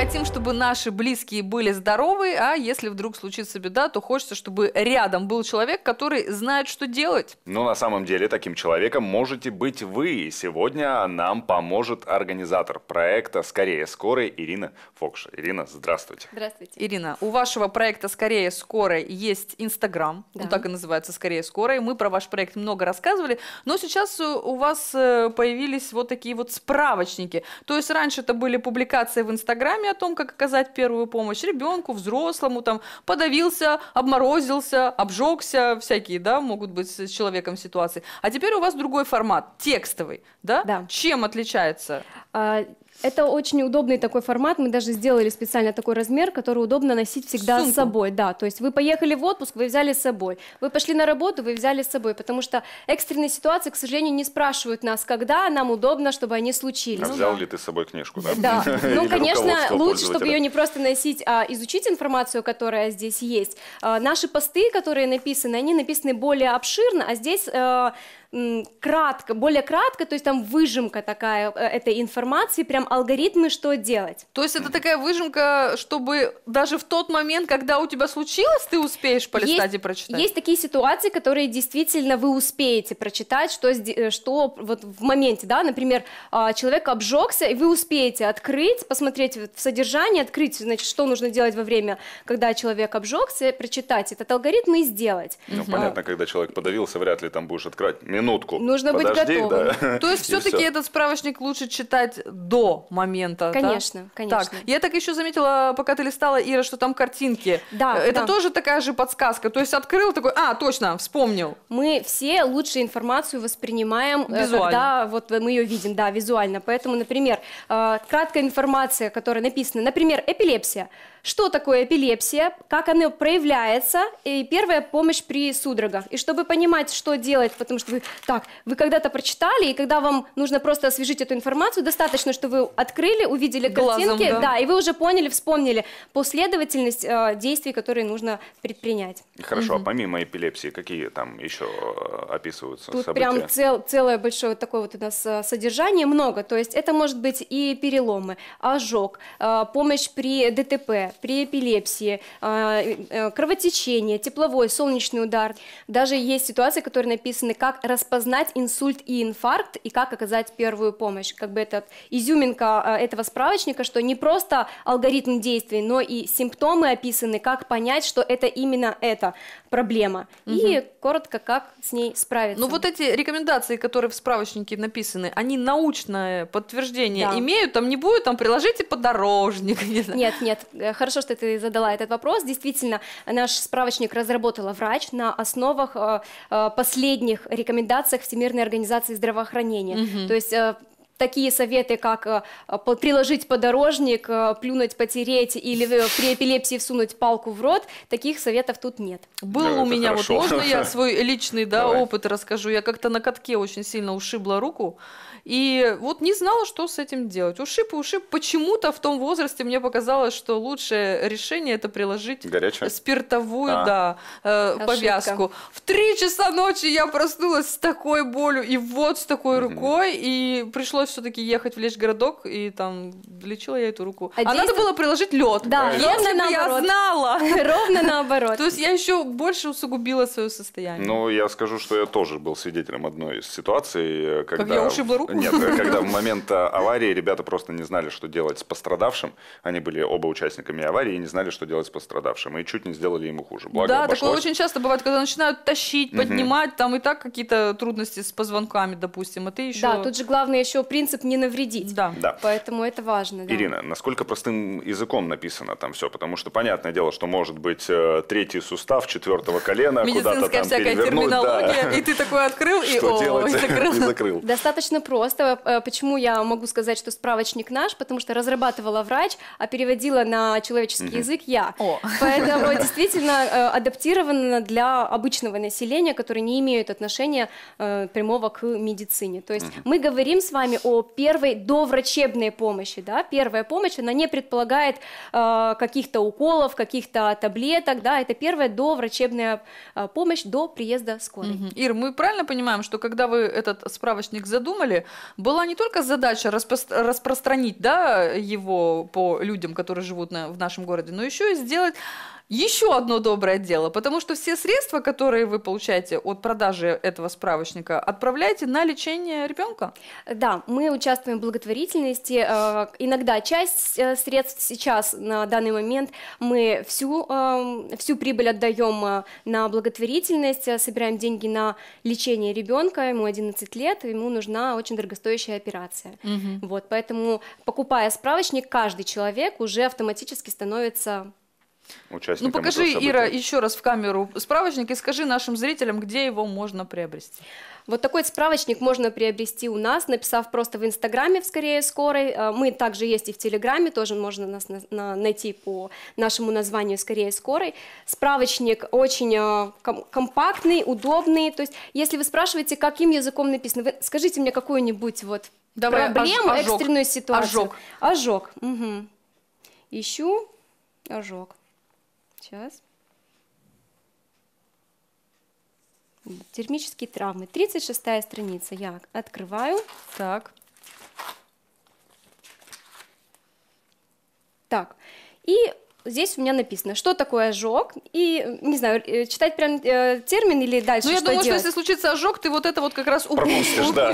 хотим, чтобы наши близкие были здоровы, а если вдруг случится беда, то хочется, чтобы рядом был человек, который знает, что делать. Ну, на самом деле, таким человеком можете быть вы. И сегодня нам поможет организатор проекта «Скорее скорой» Ирина Фокша. Ирина, здравствуйте. Здравствуйте. Ирина, у вашего проекта «Скорее скорой» есть Инстаграм. Да. Он так и называется «Скорее скорой». Мы про ваш проект много рассказывали, но сейчас э, у вас э, появились вот такие вот справочники. То есть раньше это были публикации в Инстаграме, о том, как оказать первую помощь ребенку, взрослому, там, подавился, обморозился, обжегся, всякие, да, могут быть с человеком ситуации. А теперь у вас другой формат, текстовый, да? Да. Чем отличается? А, это очень удобный такой формат. Мы даже сделали специально такой размер, который удобно носить всегда Сумку. с собой. Да, то есть вы поехали в отпуск, вы взяли с собой. Вы пошли на работу, вы взяли с собой. Потому что экстренные ситуации, к сожалению, не спрашивают нас, когда нам удобно, чтобы они случились. А ну взял ли ты с собой книжку, да? Да. Ну, конечно, лучше, чтобы ее не просто носить, а изучить информацию, которая здесь есть. А, наши посты, которые написаны, они написаны более обширно, а здесь э, кратко, более кратко, то есть там выжимка такая э, этой информации, прям алгоритмы, что делать. То есть это такая выжимка, чтобы даже в тот момент, когда у тебя случилось, ты успеешь полистать есть, и прочитать? Есть такие ситуации, которые действительно вы успеете прочитать, что, э, что вот в моменте, да, например, а, человек обжегся, и вы успеете открыть, посмотреть в содержание, открыть, значит, что нужно делать во время, когда человек обжегся, прочитать этот алгоритм и сделать. Ну, а. понятно, когда человек подавился, вряд ли там будешь открывать минутку. Нужно Подожди, быть готовым. Да. То есть все-таки все. этот справочник лучше читать до момента. Конечно, да? конечно. Так, я так еще заметила, пока ты листала, Ира, что там картинки. Да. Э, это да. тоже такая же подсказка. То есть открыл такой, а, точно, вспомнил. Мы все лучше информацию воспринимаем, э, визуально. когда вот мы ее видим, да, визуально. Поэтому, например, э, краткая информация, которая написана, например, эпилепсия что такое эпилепсия, как она проявляется, и первая помощь при судорогах. И чтобы понимать, что делать, потому что вы так, вы когда-то прочитали, и когда вам нужно просто освежить эту информацию, достаточно, что вы открыли, увидели Глазом, картинки, да. да, и вы уже поняли, вспомнили последовательность э, действий, которые нужно предпринять. Хорошо, угу. а помимо эпилепсии, какие там еще э, описываются Тут события? прям цел, целое большое такое вот у нас э, содержание, много, то есть это может быть и переломы, ожог, э, помощь при ДТП, при эпилепсии, а, э, э, кровотечение, тепловой, солнечный удар. Даже есть ситуации, которые написаны, как распознать инсульт и инфаркт и как оказать первую помощь. Как бы это изюминка а, этого справочника, что не просто алгоритм действий, но и симптомы описаны, как понять, что это именно эта проблема. Угу. И коротко, как с ней справиться. Ну вот эти рекомендации, которые в справочнике написаны, они научное подтверждение да. имеют? Там не будет, там приложите подорожник? Не Нет, нет, э, хорошо, что ты задала этот вопрос. Действительно, наш справочник разработала врач на основах э, э, последних рекомендаций Всемирной организации здравоохранения. Угу. То есть э, такие советы, как э, приложить подорожник, э, плюнуть, потереть или э, при эпилепсии всунуть палку в рот, таких советов тут нет. Был да, у меня, хорошо. вот можно я свой личный да, опыт расскажу? Я как-то на катке очень сильно ушибла руку, и вот не знала, что с этим делать. Ушиб и ушиб. Почему-то в том возрасте мне показалось, что лучшее решение это приложить Горячее? спиртовую а. да, э, повязку. В три часа ночи я проснулась с такой болью и вот с такой рукой, и пришлось пришлось все-таки ехать в лес городок и там лечила я эту руку. А, а действие... надо было приложить лед. Да, Если ровно наоборот. я знала. Ровно наоборот. То есть я еще больше усугубила свое состояние. Ну, я скажу, что я тоже был свидетелем одной из ситуаций, э, когда... Как я ушибла руку? Нет, э, когда в момент э, аварии ребята просто не знали, что делать с пострадавшим. Они были оба участниками аварии и не знали, что делать с пострадавшим. И чуть не сделали ему хуже. Благо да, обошлось. такое очень часто бывает, когда начинают тащить, поднимать, там и так какие-то трудности с позвонками, допустим, а ты еще... Да, тут же главное еще при принцип не навредить. Да. да. Поэтому это важно. Да. Ирина, насколько простым языком написано там все? Потому что понятное дело, что может быть э, третий сустав четвертого колена куда-то там всякая терминология, да. и ты такой открыл и, о, закрыл. закрыл. Достаточно просто. Э, почему я могу сказать, что справочник наш? Потому что разрабатывала врач, а переводила на человеческий язык я. Поэтому действительно э, адаптировано для обычного населения, которые не имеют отношения прямого к медицине. То есть мы говорим с вами о о первой доврачебной помощи. Да? Первая помощь, она не предполагает э, каких-то уколов, каких-то таблеток. Да? Это первая доврачебная э, помощь до приезда скорой. Угу. Ир, мы правильно понимаем, что когда вы этот справочник задумали, была не только задача распро распространить да, его по людям, которые живут на, в нашем городе, но еще и сделать еще одно доброе дело, потому что все средства, которые вы получаете от продажи этого справочника, отправляете на лечение ребенка? Да, мы участвуем в благотворительности. Э, иногда часть э, средств сейчас, на данный момент, мы всю, эм, всю прибыль отдаем э, на благотворительность, собираем деньги на лечение ребенка, ему 11 лет, ему нужна очень дорогостоящая операция. Угу. Вот, поэтому, покупая справочник, каждый человек уже автоматически становится участникам Ну покажи, Ира, еще раз в камеру справочник и скажи нашим зрителям, где его можно приобрести. Вот такой справочник можно приобрести у нас, написав просто в Инстаграме в «Скорее скорой». Э, мы также есть и в Телеграме, тоже можно нас найти по нашему названию «Скорее скорой». Справочник очень э, компактный, удобный. То есть, если вы спрашиваете, каким языком написано, вы скажите мне какую-нибудь вот Давай, проблему, ожог, экстренную ситуацию. Ожог. Ожог. Угу. Ищу ожог. Сейчас. Термические травмы. 36 страница. Я открываю. Так. Так. И Здесь у меня написано, что такое ожог, и, не знаю, э, читать прям э, термин или дальше Ну, я думаю, что если случится ожог, ты вот это вот как раз упустишь. упустишь. Да.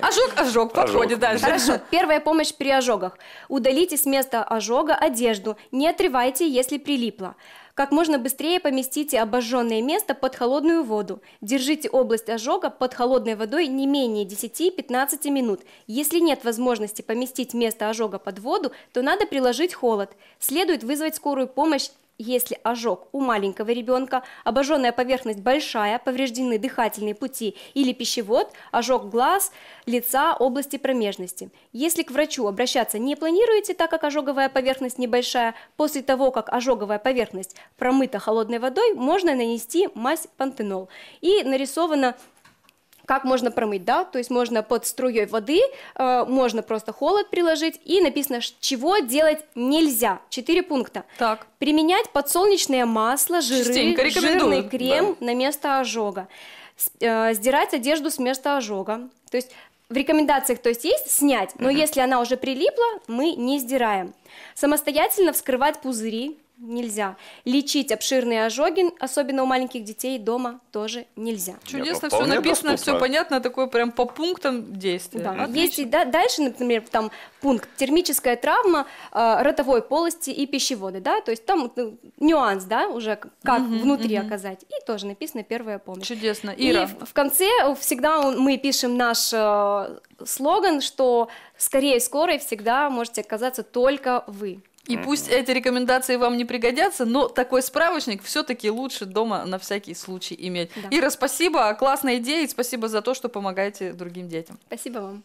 Ожог, ожог, подходит дальше. Хорошо, первая помощь при ожогах. Удалите с места ожога одежду, не отрывайте, если прилипло. Как можно быстрее поместите обожженное место под холодную воду. Держите область ожога под холодной водой не менее 10-15 минут. Если нет возможности поместить место ожога под воду, то надо приложить холод. Следует вызвать скорую помощь если ожог у маленького ребенка, обожженная поверхность большая, повреждены дыхательные пути или пищевод, ожог глаз, лица, области промежности. Если к врачу обращаться не планируете, так как ожоговая поверхность небольшая, после того, как ожоговая поверхность промыта холодной водой, можно нанести мазь пантенол. И нарисовано как можно промыть, да, то есть можно под струей воды, э, можно просто холод приложить, и написано, чего делать нельзя. Четыре пункта. Так. Применять подсолнечное масло, жиры, жирный крем да. на место ожога. С, э, сдирать одежду с места ожога. То есть в рекомендациях, то есть есть снять, но mm-hmm. если она уже прилипла, мы не сдираем. Самостоятельно вскрывать пузыри, нельзя. Лечить обширные ожоги, особенно у маленьких детей, дома тоже нельзя. Чудесно, все написано, все понятно, такое прям по пунктам действия. Да. Отлично. Есть, да, дальше, например, там пункт термическая травма э, ротовой полости и пищеводы, да, то есть там ну, нюанс, да, уже как угу, внутри угу. оказать. И тоже написано первая помощь. Чудесно, Ира. И в, в конце всегда мы пишем наш э, слоган, что скорее скорой всегда можете оказаться только вы. И пусть эти рекомендации вам не пригодятся, но такой справочник все-таки лучше дома на всякий случай иметь. Да. Ира, спасибо, классная идея, и спасибо за то, что помогаете другим детям. Спасибо вам.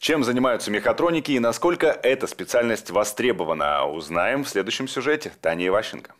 Чем занимаются мехатроники и насколько эта специальность востребована, узнаем в следующем сюжете. Тани Ивашенко.